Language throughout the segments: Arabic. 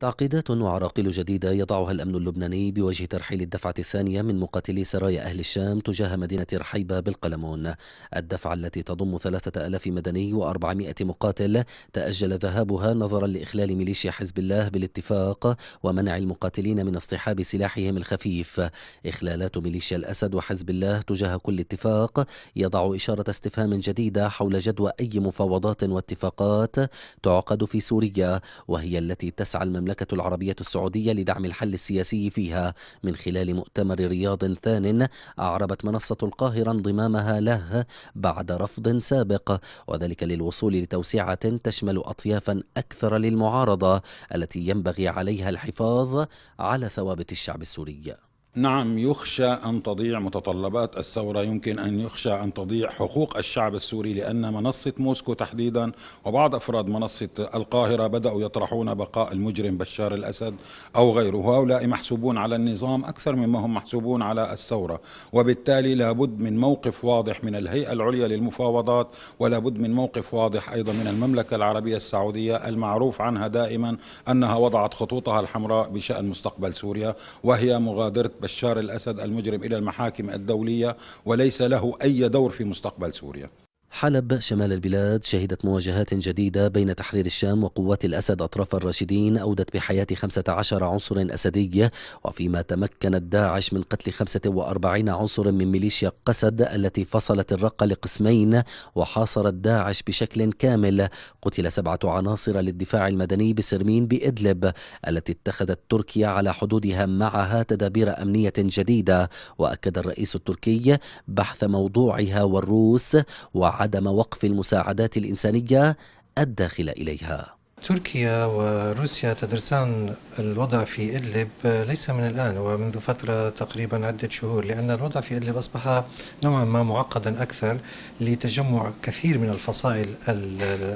تعقيدات وعراقيل جديدة يضعها الأمن اللبناني بوجه ترحيل الدفعة الثانية من مقاتلي سرايا أهل الشام تجاه مدينة رحيبة بالقلمون الدفعة التي تضم ثلاثة ألاف مدني وأربعمائة مقاتل تأجل ذهابها نظرا لإخلال ميليشيا حزب الله بالاتفاق ومنع المقاتلين من اصطحاب سلاحهم الخفيف إخلالات ميليشيا الأسد وحزب الله تجاه كل اتفاق يضع إشارة استفهام جديدة حول جدوى أي مفاوضات واتفاقات تعقد في سوريا وهي التي تسعى المملكة المملكة العربية السعودية لدعم الحل السياسي فيها من خلال مؤتمر رياض ثان أعربت منصة القاهرة انضمامها له بعد رفض سابق وذلك للوصول لتوسعة تشمل أطيافا أكثر للمعارضة التي ينبغي عليها الحفاظ على ثوابت الشعب السوري نعم يخشى أن تضيع متطلبات الثورة يمكن أن يخشى أن تضيع حقوق الشعب السوري لأن منصة موسكو تحديدا وبعض أفراد منصة القاهرة بدأوا يطرحون بقاء المجرم بشار الأسد أو غيره هؤلاء محسوبون على النظام أكثر مما هم محسوبون على الثورة وبالتالي لابد من موقف واضح من الهيئة العليا للمفاوضات ولابد من موقف واضح أيضا من المملكة العربية السعودية المعروف عنها دائما أنها وضعت خطوطها الحمراء بشأن مستقبل سوريا وهي مغادرة بشار الأسد المجرم إلى المحاكم الدولية وليس له أي دور في مستقبل سوريا حلب شمال البلاد شهدت مواجهات جديدة بين تحرير الشام وقوات الأسد أطراف الراشدين أودت بحياة 15 عنصر أسدي وفيما تمكنت داعش من قتل 45 عنصر من ميليشيا قسد التي فصلت الرقة لقسمين وحاصرت داعش بشكل كامل قتل سبعة عناصر للدفاع المدني بسرمين بإدلب التي اتخذت تركيا على حدودها معها تدابير أمنية جديدة وأكد الرئيس التركي بحث موضوعها والروس و عدم وقف المساعدات الانسانيه الداخل اليها تركيا وروسيا تدرسان الوضع في إدلب آه، ليس من الآن ومنذ فترة تقريبا عدة شهور لأن الوضع في إدلب أصبح نوعا ما معقدا أكثر لتجمع كثير من الفصائل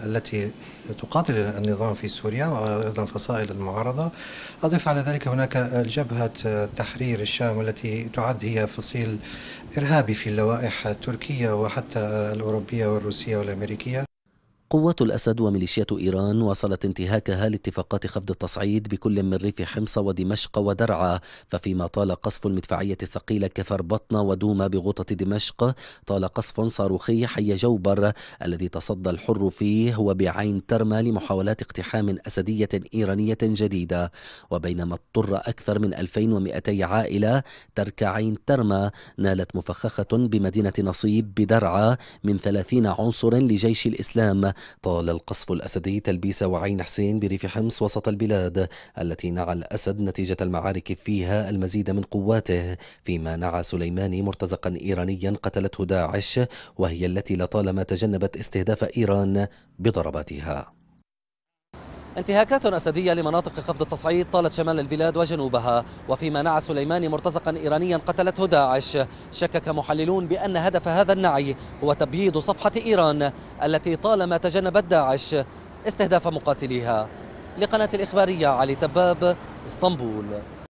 التي تقاتل النظام في سوريا وأيضا فصائل المعارضة أضف على ذلك هناك جبهة تحرير الشام التي تعد هي فصيل إرهابي في اللوائح التركية وحتى الأوروبية والروسية والأمريكية قوات الأسد وميليشيات إيران واصلت انتهاكها لاتفاقات خفض التصعيد بكل من ريف حمص ودمشق ودرعا ففيما طال قصف المدفعية الثقيلة كفر بطنة ودوما بغوطة دمشق طال قصف صاروخي حي جوبر الذي تصدى الحر فيه وبعين ترمى لمحاولات اقتحام أسدية إيرانية جديدة وبينما اضطر أكثر من 2200 عائلة ترك عين ترمى نالت مفخخة بمدينة نصيب بدرعا من 30 عنصر لجيش الإسلام طال القصف الأسدي تلبيس وعين حسين بريف حمص وسط البلاد التي نعى الأسد نتيجة المعارك فيها المزيد من قواته فيما نعى سليماني مرتزقا إيرانيا قتلته داعش وهي التي لطالما تجنبت استهداف إيران بضرباتها انتهاكات أسدية لمناطق خفض التصعيد طالت شمال البلاد وجنوبها وفيما نعى سليماني مرتزقا إيرانيا قتلته داعش شكك محللون بأن هدف هذا النعي هو تبييض صفحة إيران التي طالما تجنبت داعش استهداف مقاتليها لقناة الإخبارية علي تباب اسطنبول